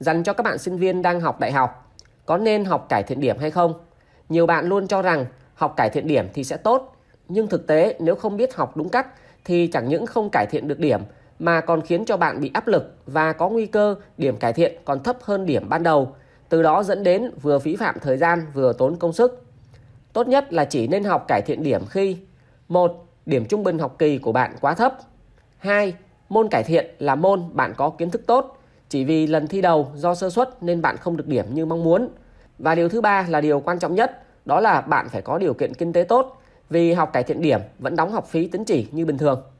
dành cho các bạn sinh viên đang học đại học. Có nên học cải thiện điểm hay không? Nhiều bạn luôn cho rằng học cải thiện điểm thì sẽ tốt, nhưng thực tế nếu không biết học đúng cách thì chẳng những không cải thiện được điểm mà còn khiến cho bạn bị áp lực và có nguy cơ điểm cải thiện còn thấp hơn điểm ban đầu, từ đó dẫn đến vừa phí phạm thời gian vừa tốn công sức. Tốt nhất là chỉ nên học cải thiện điểm khi một Điểm trung bình học kỳ của bạn quá thấp. 2. Môn cải thiện là môn bạn có kiến thức tốt, chỉ vì lần thi đầu do sơ suất nên bạn không được điểm như mong muốn. Và điều thứ ba là điều quan trọng nhất, đó là bạn phải có điều kiện kinh tế tốt vì học cải thiện điểm vẫn đóng học phí tính chỉ như bình thường.